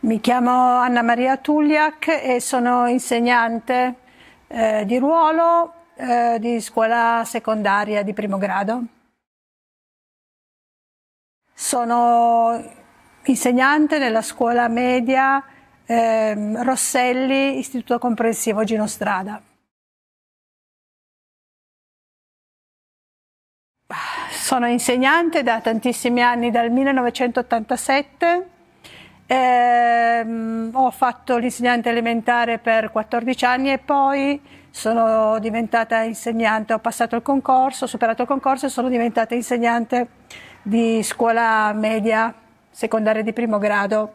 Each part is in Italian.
Mi chiamo Anna Maria Tugliac e sono insegnante eh, di ruolo eh, di scuola secondaria di primo grado. Sono insegnante nella scuola media eh, Rosselli, Istituto Comprensivo Gino Strada. Sono insegnante da tantissimi anni, dal 1987 Ehm, ho fatto l'insegnante elementare per 14 anni e poi sono diventata insegnante, ho passato il concorso, ho superato il concorso e sono diventata insegnante di scuola media secondaria di primo grado.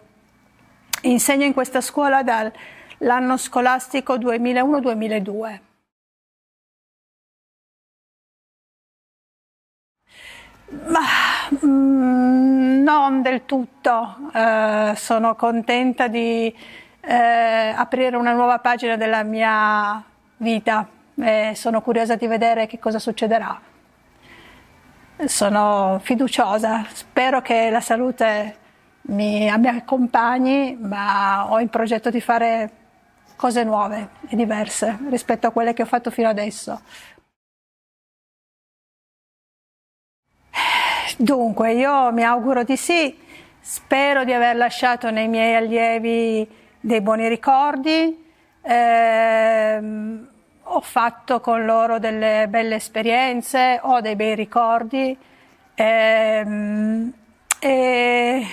Insegno in questa scuola dall'anno scolastico 2001-2002. Ma, mm, non del tutto, eh, sono contenta di eh, aprire una nuova pagina della mia vita e sono curiosa di vedere che cosa succederà. Sono fiduciosa, spero che la salute mi, mi accompagni, ma ho in progetto di fare cose nuove e diverse rispetto a quelle che ho fatto fino adesso. Dunque, io mi auguro di sì, spero di aver lasciato nei miei allievi dei buoni ricordi, eh, ho fatto con loro delle belle esperienze, ho dei bei ricordi eh, e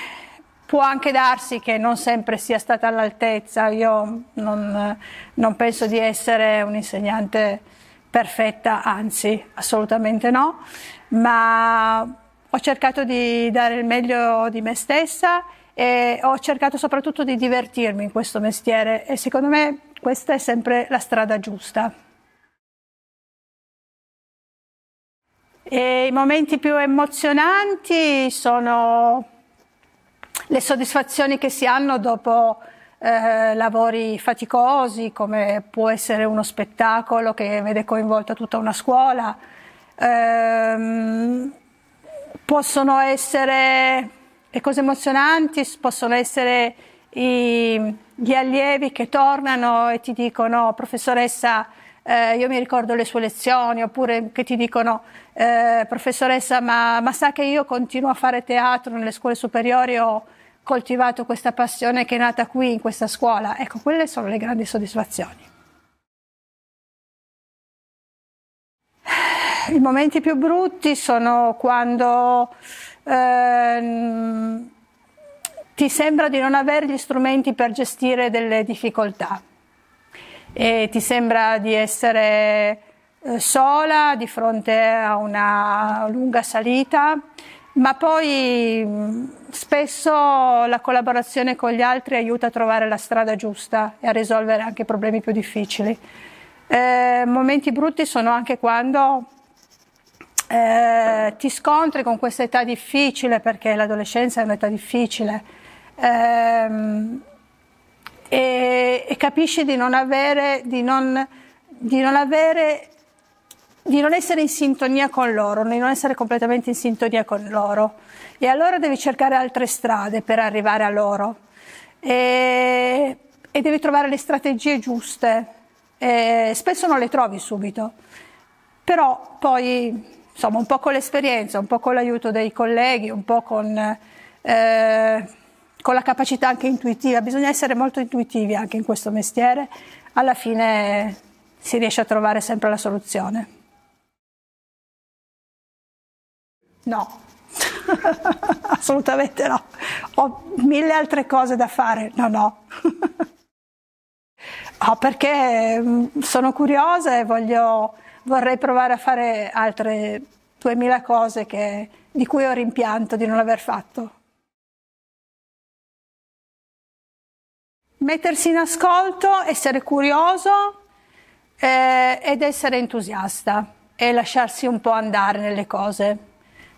può anche darsi che non sempre sia stata all'altezza, io non, non penso di essere un'insegnante perfetta, anzi assolutamente no, ma ho cercato di dare il meglio di me stessa e ho cercato soprattutto di divertirmi in questo mestiere e secondo me questa è sempre la strada giusta. E I momenti più emozionanti sono le soddisfazioni che si hanno dopo eh, lavori faticosi, come può essere uno spettacolo che vede coinvolta tutta una scuola. Ehm, possono essere le cose emozionanti, possono essere i, gli allievi che tornano e ti dicono professoressa eh, io mi ricordo le sue lezioni oppure che ti dicono eh, professoressa ma, ma, sa che io continuo a fare teatro nelle scuole superiori ho coltivato questa passione che è nata qui in questa scuola ecco quelle sono le grandi soddisfazioni I momenti più brutti sono quando ehm, ti sembra di non avere gli strumenti per gestire delle difficoltà e ti sembra di essere eh, sola di fronte a una lunga salita, ma poi mm, spesso la collaborazione con gli altri aiuta a trovare la strada giusta e a risolvere anche problemi più difficili. Eh, momenti brutti sono anche quando eh, ti scontri con questa età difficile, perché l'adolescenza è un'età difficile, ehm, e, e, capisci di non avere, di non, di non avere di non essere in sintonia con loro, di non essere completamente in sintonia con loro. E allora devi cercare altre strade per arrivare a loro. E, e devi trovare le strategie giuste. E spesso non le trovi subito, però poi insomma un po' con l'esperienza, un po' con l'aiuto dei colleghi, un po' con, eh, con la capacità anche intuitiva, bisogna essere molto intuitivi anche in questo mestiere, alla fine si riesce a trovare sempre la soluzione. No, assolutamente no. Ho mille altre cose da fare, no, no. no perché mm, sono curiosa e voglio vorrei provare a fare altre duemila cose che, di cui ho rimpianto di non aver fatto. Mettersi in ascolto, essere curioso eh, ed essere entusiasta e lasciarsi un po' andare nelle cose,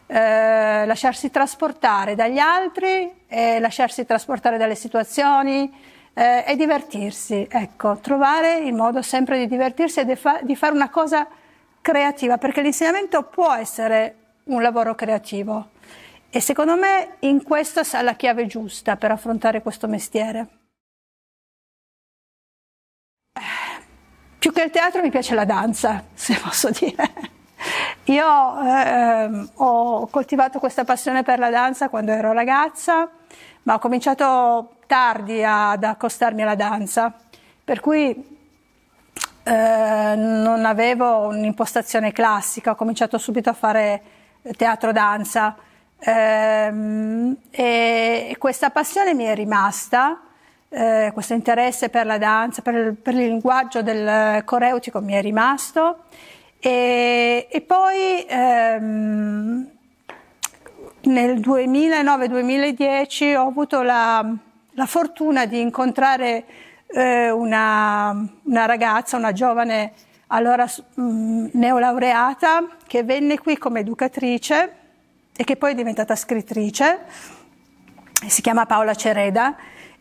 eh, lasciarsi trasportare dagli altri e lasciarsi trasportare dalle situazioni, eh, è divertirsi, ecco, trovare il modo sempre di divertirsi e di, fa- di fare una cosa creativa, perché l'insegnamento può essere un lavoro creativo e secondo me in questo sta la chiave giusta per affrontare questo mestiere. Più che il teatro mi piace la danza, se posso dire. Io eh, ho coltivato questa passione per la danza quando ero ragazza ma ho cominciato tardi ad accostarmi alla danza, per cui eh, non avevo un'impostazione classica, ho cominciato subito a fare teatro-danza eh, e questa passione mi è rimasta, eh, questo interesse per la danza, per il, per il linguaggio del coreutico mi è rimasto e, e poi ehm, nel 2009-2010 ho avuto la, la, fortuna di incontrare eh, una, una, ragazza, una giovane allora mh, mm, neolaureata che venne qui come educatrice e che poi è diventata scrittrice, si chiama Paola Cereda.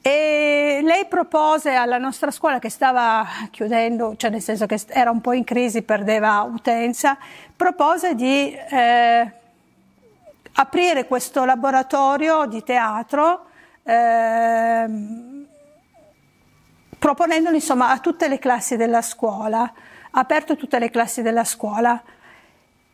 E lei propose alla nostra scuola che stava chiudendo, cioè nel senso che era un po' in crisi, perdeva utenza, propose di eh, aprire questo laboratorio di teatro eh, proponendolo insomma a tutte le classi della scuola, aperto a tutte le classi della scuola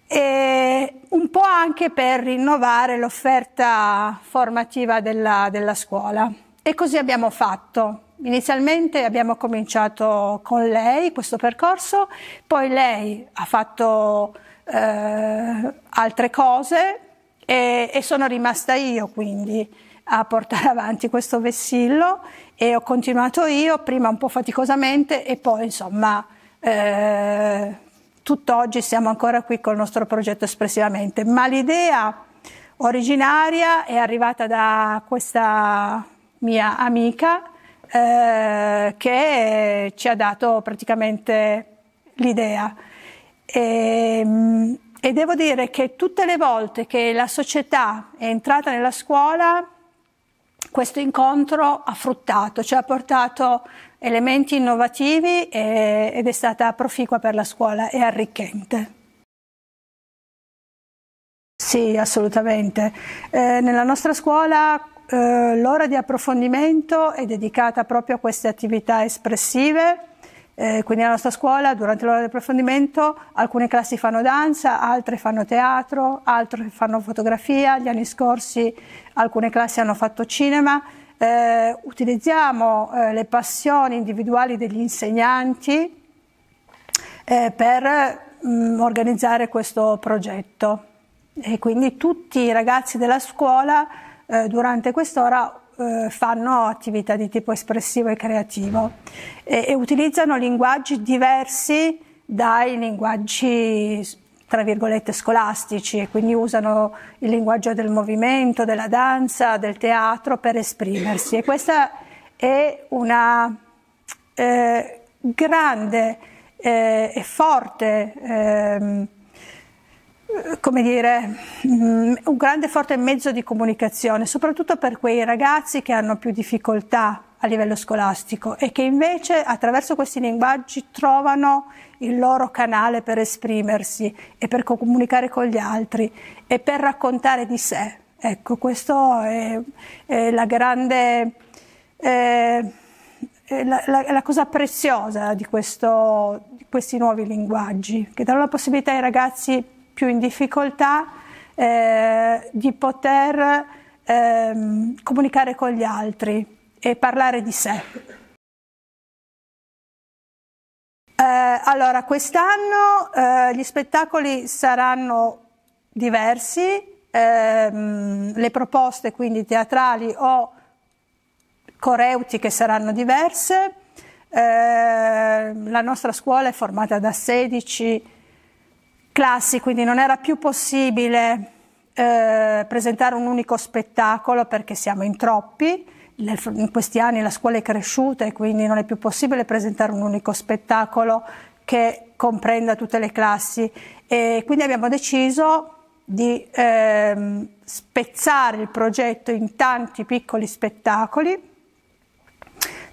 e un po' anche per rinnovare l'offerta formativa della, della scuola. E così abbiamo fatto. Inizialmente abbiamo cominciato con lei questo percorso, poi lei ha fatto eh, altre cose, e, e sono rimasta io quindi a portare avanti questo vessillo e ho continuato io, prima un po' faticosamente e poi insomma eh, tutt'oggi siamo ancora qui col nostro progetto espressivamente, ma l'idea originaria è arrivata da questa mia amica eh, che ci ha dato praticamente l'idea. E, ehm, e devo dire che tutte le volte che la società è entrata nella scuola, questo incontro ha fruttato, cioè ha portato elementi innovativi e, ed è stata proficua per la scuola e arricchente. Sì, assolutamente. Eh, nella nostra scuola eh, l'ora di approfondimento è dedicata proprio a queste attività espressive eh, quindi nella nostra scuola, durante l'ora di approfondimento, alcune classi fanno danza, altre fanno teatro, altre fanno fotografia. Gli anni scorsi alcune classi hanno fatto cinema. Eh, utilizziamo eh, le passioni individuali degli insegnanti eh, per mh, mm, organizzare questo progetto. E quindi tutti i ragazzi della scuola eh, durante quest'ora eh, fanno attività di tipo espressivo e creativo e, e utilizzano linguaggi diversi dai linguaggi tra virgolette scolastici e quindi usano il linguaggio del movimento, della danza, del teatro per esprimersi e questa è una eh, grande eh, e forte eh, come dire, mm, un grande forte mezzo di comunicazione, soprattutto per quei ragazzi che hanno più difficoltà a livello scolastico e che invece attraverso questi linguaggi trovano il loro canale per esprimersi e per comunicare con gli altri e per raccontare di sé. Ecco, questo è, è la grande... Eh, la, la, la, cosa preziosa di, questo, di questi nuovi linguaggi, che danno la possibilità ai ragazzi più in difficoltà eh, di poter eh, comunicare con gli altri e parlare di sé. Eh, allora, quest'anno eh, gli spettacoli saranno diversi, ehm, le proposte quindi teatrali o coreutiche saranno diverse, eh, la nostra scuola è formata da 16 classi, quindi non era più possibile eh, presentare un unico spettacolo perché siamo in troppi. in questi anni la scuola è cresciuta e quindi non è più possibile presentare un unico spettacolo che comprenda tutte le classi. E quindi abbiamo deciso di eh, spezzare il progetto in tanti piccoli spettacoli.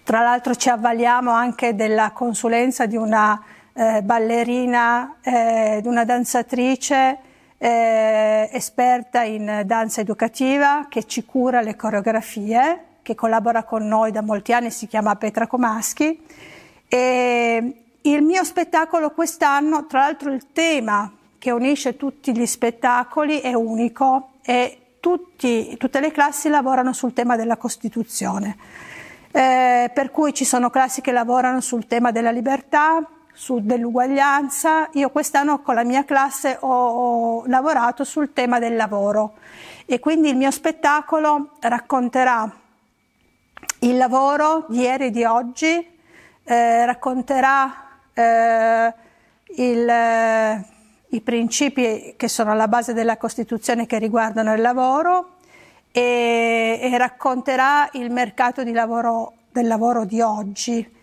Tra l'altro ci avvaliamo anche della consulenza di una eh, ballerina, eh, una danzatrice eh, esperta in danza educativa che ci cura le coreografie, che collabora con noi da molti anni, si chiama Petra Comaschi. E il mio spettacolo quest'anno, tra l'altro il tema che unisce tutti gli spettacoli è unico e tutti, tutte le classi lavorano sul tema della Costituzione. Eh, per cui ci sono classi che lavorano sul tema della libertà, su dell'uguaglianza. Io quest'anno con la mia classe ho, ho lavorato sul tema del lavoro e quindi il mio spettacolo racconterà il lavoro di ieri e di oggi, eh, racconterà eh, il, eh, i principi che sono alla base della Costituzione che riguardano il lavoro e, e racconterà il mercato lavoro, del lavoro di oggi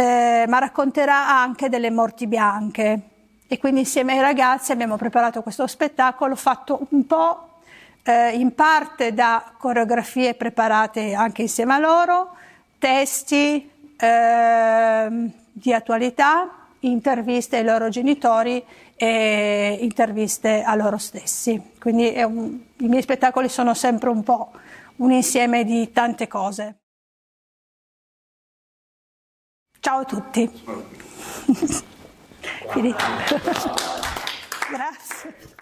eh, ma racconterà anche delle morti bianche. E quindi insieme ai ragazzi abbiamo preparato questo spettacolo fatto un po' eh, in parte da coreografie preparate anche insieme a loro, testi eh, di attualità, interviste ai loro genitori e interviste a loro stessi. Quindi un, i miei spettacoli sono sempre un po' un insieme di tante cose. Ciao a tutti. Wow. Grazie.